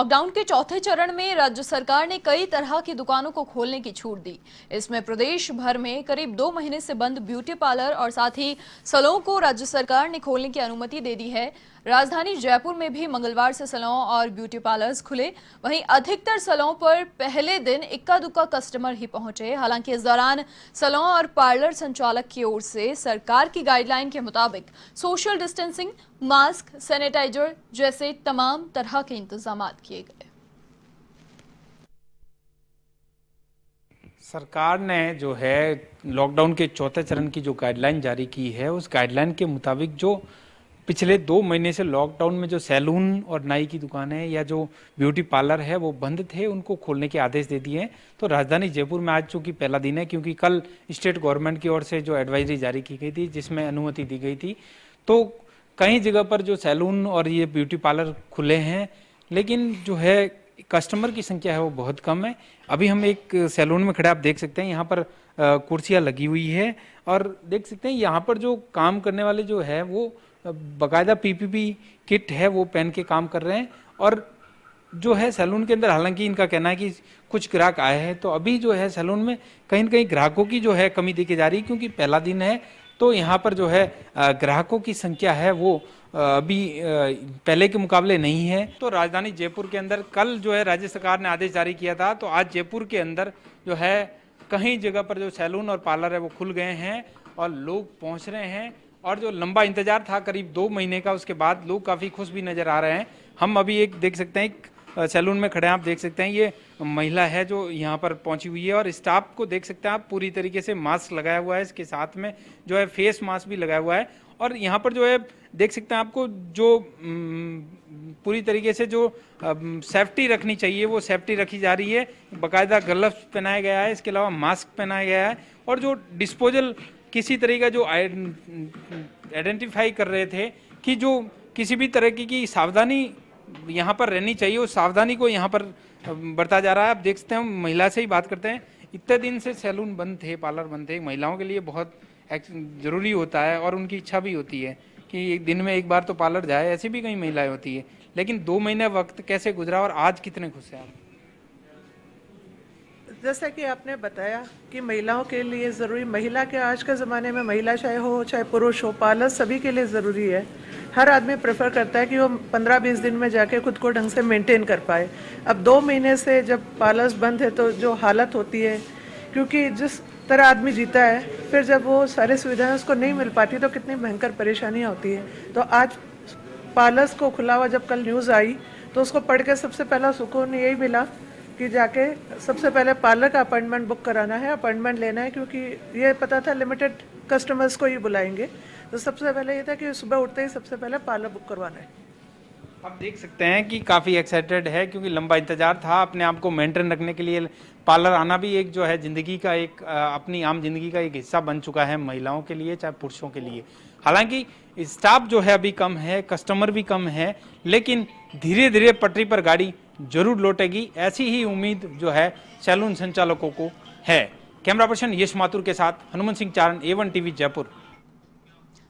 lockdown के चौथे चरण में राज्य सरकार ने कई तरह की दुकानों को खोलने की छूट दी इसमें प्रदेश भर में करीब दो महीने से बंद ब्यूटी पार्लर और साथ ही सलों को राज्य सरकार ने खोलने की अनुमति दे दी है राजधानी जयपुर में भी मंगलवार से सलों और ब्यूटी पार्लर्स खुले वहीं अधिकतर सलों पर पहले दिन इक्का दुक्का कस्टमर ही पहुंचे हालांकि इस दौरान सलों और पार्लर संचालक की ओर से सरकार की गाइडलाइन के मुताबिक सोशल डिस्टेंसिंग मास्क सैनिटाइजर जैसे तमाम तरह के इंतजाम किए गए सरकार ने जो है लॉकडाउन के चौथे चरण की जो गाइडलाइन जारी की है उस गाइडलाइन के मुताबिक जो पिछले दो महीने से लॉकडाउन में जो सैलून और नाई की दुकान है या जो ब्यूटी पार्लर है वो बंद थे उनको खोलने के आदेश दे दिए हैं तो राजधानी जयपुर में आज चूंकि पहला दिन है क्योंकि कल स्टेट गवर्नमेंट की ओर से जो एडवाइजरी जारी की गई थी जिसमें अनुमति दी गई थी तो कई जगह पर जो सैलून और ये ब्यूटी पार्लर खुले हैं लेकिन जो है कस्टमर की संख्या है वो बहुत कम है अभी हम एक सैलून में खड़े आप देख सकते हैं यहाँ पर कुर्सियाँ लगी हुई है और देख सकते हैं यहाँ पर जो काम करने वाले जो है वो बाकायदा पीपीपी किट है वो पहन के काम कर रहे हैं और जो है सैलून के अंदर हालांकि इनका कहना है कि कुछ ग्राहक आए हैं तो अभी जो है सैलून में कहीं ना कहीं ग्राहकों की जो है कमी देखी जा रही है क्योंकि पहला दिन है तो यहाँ पर जो है ग्राहकों की संख्या है वो अभी पहले के मुकाबले नहीं है तो राजधानी जयपुर के अंदर कल जो है राज्य सरकार ने आदेश जारी किया था तो आज जयपुर के अंदर जो है कहीं जगह पर जो सैलून और पार्लर है वो खुल गए हैं और लोग पहुँच रहे हैं और जो लंबा इंतजार था करीब दो महीने का उसके बाद लोग काफ़ी खुश भी नज़र आ रहे हैं हम अभी एक देख सकते हैं एक सैलून में खड़े हैं आप देख सकते हैं ये महिला है जो यहाँ पर पहुंची हुई है और स्टाफ को देख सकते हैं आप पूरी तरीके से मास्क लगाया हुआ है इसके साथ में जो है फेस मास्क भी लगाया हुआ है और यहाँ पर जो है देख सकते हैं आपको जो पूरी तरीके से जो सेफ्टी रखनी चाहिए वो सेफ्टी रखी जा रही है बाकायदा ग्लव्स पहनाया गया है इसके अलावा मास्क पहनाया गया है और जो डिस्पोजल किसी तरह का जो आइडेंटिफाई कर रहे थे कि जो किसी भी तरह की, सावधानी यहाँ पर रहनी चाहिए उस सावधानी को यहाँ पर बरता जा रहा है आप देख सकते हैं महिला से ही बात करते हैं इतने दिन से सैलून बंद थे पार्लर बंद थे महिलाओं के लिए बहुत ज़रूरी होता है और उनकी इच्छा भी होती है कि दिन में एक बार तो पार्लर जाए ऐसी भी कई महिलाएं होती है लेकिन दो महीने वक्त कैसे गुजरा और आज कितने खुश हैं आप जैसा कि आपने बताया कि महिलाओं के लिए ज़रूरी महिला के आज के ज़माने में महिला चाहे हो चाहे पुरुष हो पार्लर सभी के लिए ज़रूरी है हर आदमी प्रेफर करता है कि वो पंद्रह बीस दिन में जाके खुद को ढंग से मेंटेन कर पाए अब दो महीने से जब पार्लर्स बंद है तो जो हालत होती है क्योंकि जिस तरह आदमी जीता है फिर जब वो सारी सुविधाएं उसको नहीं मिल पाती तो कितनी भयंकर परेशानियाँ होती है तो आज पार्लर्स को खुला हुआ जब कल न्यूज़ आई तो उसको पढ़ के सबसे पहला सुकून यही मिला कि जाके सबसे पहले पार्लर का अपॉइंटमेंट बुक कराना है अपॉइंटमेंट लेना है क्योंकि ये पता था लिमिटेड कस्टमर्स को ही बुलाएंगे तो सबसे पहले ये था कि सुबह उठते ही सबसे पहले पार्लर बुक करवाना है आप देख सकते हैं कि काफ़ी एक्साइटेड है क्योंकि लंबा इंतजार था अपने आप को मेंटेन रखने के लिए पार्लर आना भी एक जो है ज़िंदगी का एक अपनी आम जिंदगी का एक हिस्सा बन चुका है महिलाओं के लिए चाहे पुरुषों के लिए हालांकि स्टाफ जो है अभी कम है कस्टमर भी कम है लेकिन धीरे धीरे पटरी पर गाड़ी जरूर लौटेगी ऐसी ही उम्मीद जो है सैलून संचालकों को है कैमरा पर्सन यश माथुर के साथ Hanuman Singh Charan A one TV Jaipur